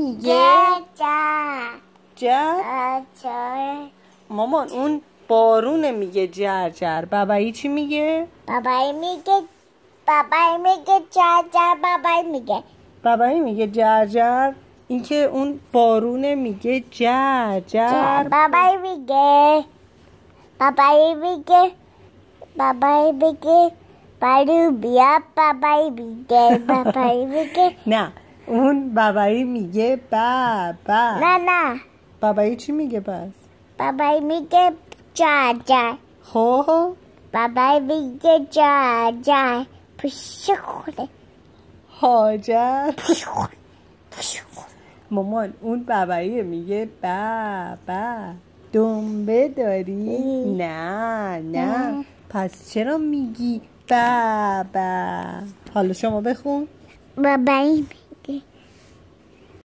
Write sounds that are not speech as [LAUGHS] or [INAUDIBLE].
میگه جر مامان اون بارون میگه جرجر بابایی چی میگه بابایی میگه بابایی میگه جر بابایی میگه بابایی میگه جرجر اینکه اون بارون میگه جرجر بابایی میگه بابایی میگه بابایی میگه بارو بیا بابایی میگه بابایی میگه [LAUGHS] نه اون بابایی میگه با با نه نه بابایی چی میگه پس بابایی میگه جا جا خب, خب. بابایی میگه جا جا پشت خوره حاجت مامان اون بابایی میگه با با دنبه داری؟ نه نه پس چرا میگی بابا حالا شما بخون بابایی